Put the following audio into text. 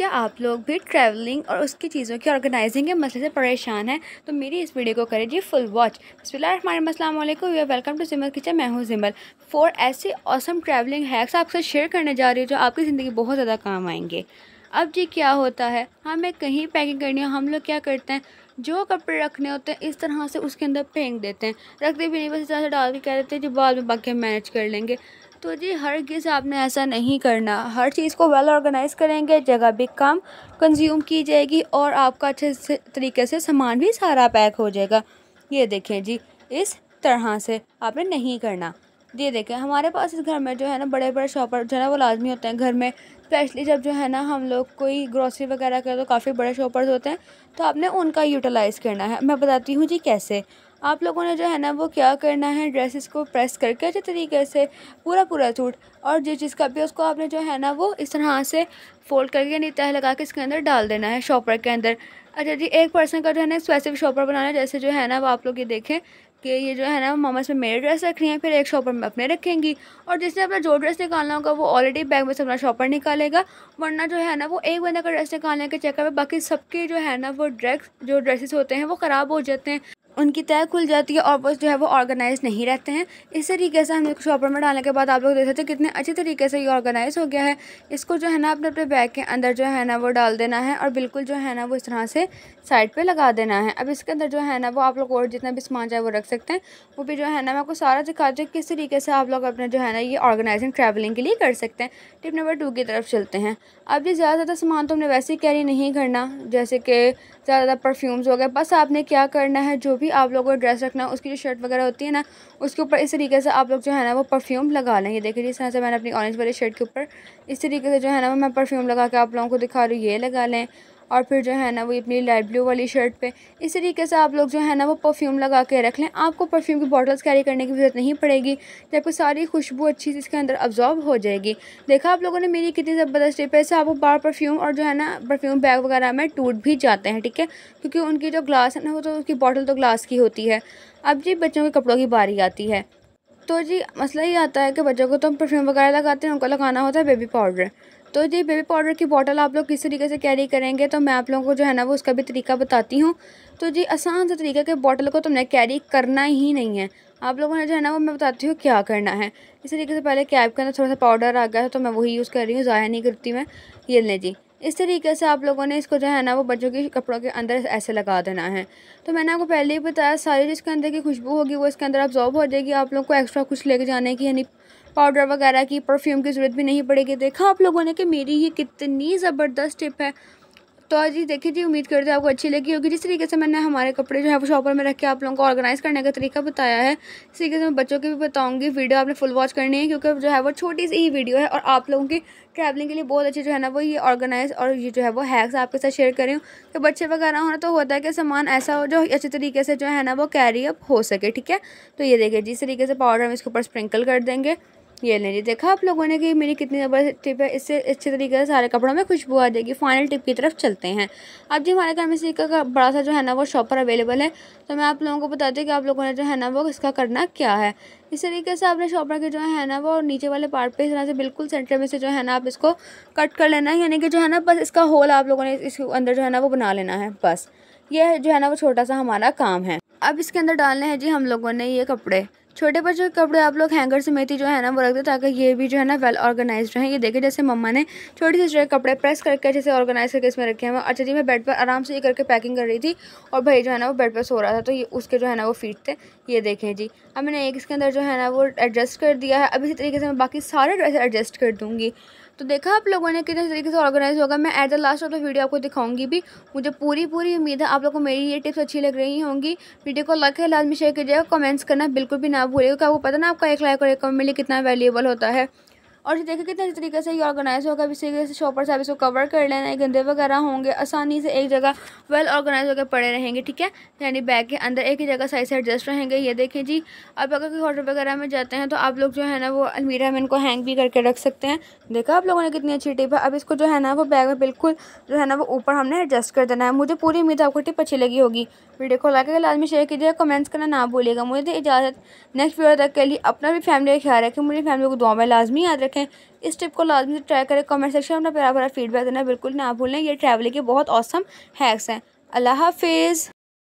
क्या आप लोग भी ट्रैवलिंग और उसकी चीज़ों की ऑर्गेनाइजिंग के मसले से परेशान हैं तो मेरी इस वीडियो को करें जी फुल वॉच बसमिलकुम we are welcome to Jimal kitchen मैं हूँ जिमल फॉर ऐसे औसम ट्रैवलिंग हैक्स आपसे शेयर करने जा रही हूँ जो आपकी ज़िंदगी बहुत ज़्यादा काम आएंगे अब जी क्या होता है हमें हाँ, कहीं पैकिंग करनी हो हम लोग क्या करते हैं जो कपड़े रखने होते हैं इस तरह से उसके अंदर फेंक देते हैं रखते भी नहीं बस इस तरह से डाल के कह देते हैं जो बाद में बाकी मैनेज कर लेंगे तो जी हर चीज़ आपने ऐसा नहीं करना हर चीज़ को वेल ऑर्गेनाइज करेंगे जगह भी कम कंज्यूम की जाएगी और आपका अच्छे से तरीके से सामान भी सारा पैक हो जाएगा ये देखें जी इस तरह से आपने नहीं करना ये देखें हमारे पास इस घर में जो है ना बड़े बड़े शॉपर जो है ना वो लाजमी होते हैं घर में स्पेशली जब जो है ना हम लोग कोई ग्रॉसरी वगैरह करें तो काफ़ी बड़े शॉपर्स होते हैं तो आपने उनका यूटिलाइज़ करना है मैं बताती हूँ जी कैसे आप लोगों ने जो है ना वो क्या करना है ड्रेसेस को प्रेस करके अच्छे तरीके से पूरा पूरा सूट और जिस चीज़ का भी उसको आपने जो है ना वो इस तरह से फोल्ड करके नीता लगा के इसके अंदर डाल देना है शॉपर के अंदर अच्छा जी एक पर्सन का जो है ना स्पेसिफिक शॉपर बनाना है जैसे जो है ना वो आप लोग ये देखें कि ये जो है ना मामा इसमें मेरे ड्रेस रख रही हैं फिर एक शॉपर में अपने रखेंगी और जिसने अपना जो ड्रेस निकालना होगा वो ऑलरेडी बैग में से अपना शॉपर निकालेगा वरना जो है ना वो एक बंदे का ड्रेस निकालने के चक्कर में बाकी सबके जो है ना वो ड्रेस जो ड्रेसेस होते हैं वो ख़राब हो जाते हैं उनकी तय खुल जाती है और बस जो है वो ऑर्गेनाइज नहीं रहते हैं इस तरीके से हमने शॉपर में डालने के बाद आप लोग देख सकते हैं कितने अच्छे तरीके से ये ऑर्गेनाइज हो गया है इसको जो है ना अपने अपने बैग के अंदर जो है ना वो डाल देना है और बिल्कुल जो है ना वो इस तरह से साइड पर लगा देना है अब इसके अंदर जो है ना वो आप लोग और जितना भी सामान चाहे वो रख सकते हैं वो भी जो है ना मैं आपको सारा दिखा दूँ किस तरीके से आप लोग अपने जो है ना ये ऑर्गेनाइजिंग ट्रैवलिंग के लिए कर सकते हैं टिप नंबर टू की तरफ चलते हैं अब ये ज़्यादा ज़्यादा सामान तो हमने वैसे ही कैरी नहीं करना जैसे कि ज़्यादा परफ्यूम्स हो गए बस आपने क्या करना है जो भी आप लोगों को ड्रेस रखना है उसकी जो शर्ट वगैरह होती है ना उसके ऊपर इस तरीके से आप लोग जो है ना वो परफ्यूम लगा लें ये देखिए जिस तरह से मैंने अपनी ऑरेंज वाली शर्ट के ऊपर इस तरीके से जो है ना मैं परफ्यूम लगा के आप लोगों को दिखा रही हूँ ये लगा लें और फिर जो है ना वो अपनी लाइट ब्लू वाली शर्ट पे इस तरीके से आप लोग जो है ना वो परफ्यूम लगा के रख लें आपको परफ्यूम की बॉटल्स कैरी करने की ज़रूरत नहीं पड़ेगी जबकि सारी खुशबू अच्छी से इसके अंदर अब्जॉर्ब हो जाएगी देखा आप लोगों ने मेरी कितनी ज़बरदस्त टिप है इससे आपको बार परफ्यूम और जो है ना परफ्यूम बैग वगैरह में टूट भी जाते हैं ठीक है क्योंकि उनकी जो ग्लास है ना वो तो उसकी बॉटल तो ग्लास की होती है अब जी बच्चों के कपड़ों की बारी आती है तो जी मसला ये आता है कि बच्चों को तो हम परफ्यूम वगैरह लगाते हैं उनको लगाना होता है बेबी पाउडर तो ये बेबी पाउडर की बॉटल आप लोग किस तरीके से कैरी करेंगे तो मैं आप लोगों को जो है ना वो उसका भी तरीका बताती हूँ तो जी आसान सा तरीका कि बॉटल को तुमने कैरी करना ही नहीं है आप लोगों ने जो है ना वो मैं बताती हूँ क्या करना है इस तरीके से पहले कैब के अंदर थोड़ा सा पाउडर आ गया है तो मैं वही यूज़ कर रही हूँ ज़ाया नहीं करती मैं ये ले जी इस तरीके से आप लोगों ने इसको जो है ना वो बच्चों के कपड़ों के अंदर ऐसे लगा देना है तो मैंने आपको पहले ही बताया सारी जिसके अंदर की खुशबू होगी वो इसके अंदर ऑब्जॉर्व हो जाएगी आप लोग को एक्स्ट्रा कुछ लेके जाने की यानी पाउडर वगैरह की परफ्यूम की ज़रूरत भी नहीं पड़ेगी देखा आप लोगों ने कि मेरी ये कितनी ज़बरदस्त टिप है तो जी देखिए जी उम्मीद करते हैं आपको अच्छी लगी होगी जिस तरीके से मैंने हमारे कपड़े जो है वो शॉपर में रख के आप लोगों को ऑर्गेनाइज़ करने का तरीका बताया है इस तरीके से मैं बच्चों की भी बताऊंगी वीडियो आपने फुल वॉच करनी है क्योंकि जो है वो छोटी सी ही वीडियो है और आप लोगों की ट्रैवलिंग के लिए बहुत अच्छी जो है ना वो ये ऑर्गेनाइज और ये जो है वो हैक्स आपके साथ शेयर करी हूँ कि तो बच्चे वगैरह होना तो होता है कि सामान ऐसा हो जो अच्छे तरीके से जो है ना वो कैरी अप हो सके ठीक है तो ये देखिए जिस तरीके से पाउडर हम इसके ऊपर स्प्रिंकल कर देंगे ये ले जी देखा आप लोगों ने कि मेरी कितनी ज़बरदस्त टिप है इससे अच्छे तरीके से सारे कपड़ों में खुशबू आ जाएगी फाइनल टिप की तरफ चलते हैं अब जी हमारे घर में सिक्का का बड़ा सा जो है ना वो शॉपर अवेलेबल है तो मैं आप लोगों को बताती हूँ कि आप लोगों ने जो है ना वो इसका करना क्या है इस तरीके से आपने शॉपर के जो है ना वो नीचे वाले पार्ट पे इस तरह से बिल्कुल सेंटर में से जो है ना आप इसको कट कर लेना है यानी कि जो है ना बस इसका होल आप लोगों ने इसके अंदर जो है ना वो बना लेना है बस ये जो है ना वो छोटा सा हमारा काम है अब इसके अंदर डालने हैं जी हम लोगों ने ये कपड़े छोटे बच्चों के कपड़े आप लोग हैंगर समेत ही जो है ना वो रख दो ताकि ये भी जो है ना वेल ऑर्गेनाइज रहे ये देखे जैसे मम्मा ने छोटे से जो कपड़े प्रेस करके जैसे ऑर्गेनाइज करके इसमें रखे हैं अच्छा जी मैं बेड पर आराम से ये करके पैकिंग कर रही थी और भाई जो है ना वो बेड पर सो रहा था तो ये उसके जो है ना वो फीट थे ये देखें जी अब मैंने एक इसके अंदर जो है ना वो एडजस्ट कर दिया है अब इसी तरीके से मैं बाकी सारे ड्रेस एडजस्ट कर दूँगी तो देखा आप लोगों ने कितने तरीके से ऑर्गेनाइज होगा मैं at the last of the video आपको दिखाऊंगी भी मुझे पूरी पूरी उम्मीद है आप लोगों को मेरी ये टिप्स अच्छी लग रही होंगी वीडियो को लाइक लाजमी शेयर कीजिएगा कमेंट्स करना बिल्कुल भी ना भूलेगा आपको पता ना आपका एक लाइक और एक कमेंट मिले कितना वैल्यूबल होता है और ये देखिए कितने तरीके से ये ऑर्गेनाइज होगा इसी तरीके से शॉपर से आप इसको कवर कर लेना है गंदे वगैरह होंगे आसानी से एक जगह वेल ऑर्गेनाइज होकर पड़े रहेंगे ठीक है यानी बैग के अंदर एक ही जगह साइज से एडजस्ट रहेंगे ये देखें जी अब अगर कोई होटल वगैरह में जाते हैं तो आप लोग जो है ना वो अलमीरा में इनको हैंग भी करके रख सकते हैं देखा आप लोगों ने कितनी अच्छी टिप है अब इसको जो है ना वो बैग में बिल्कुल जो है ना वो ऊपर हमने एडजस्ट कर देना है मुझे पूरी उम्मीद आपको टिप अच्छी लगी होगी वीडियो को लाइक लाजमी शेयर कीजिएगा कमेंट्स करना ना भूलिएगा मुझे इजाज़त नेक्स्ट वीडियो तक के लिए अपना भी फैमिली का ख्याल रखें मुझे फैमिली को दुआ में लाजमी याद रखें रखें इस टिप को लाजमी से ट्राई करें कमेंट सेक्शन में अपना प्यारा भरा फीडबैक देना बिल्कुल ना भूलें ये ट्रैवलिंग के बहुत औसम हैक्स हैं अल्लाह हाफिज़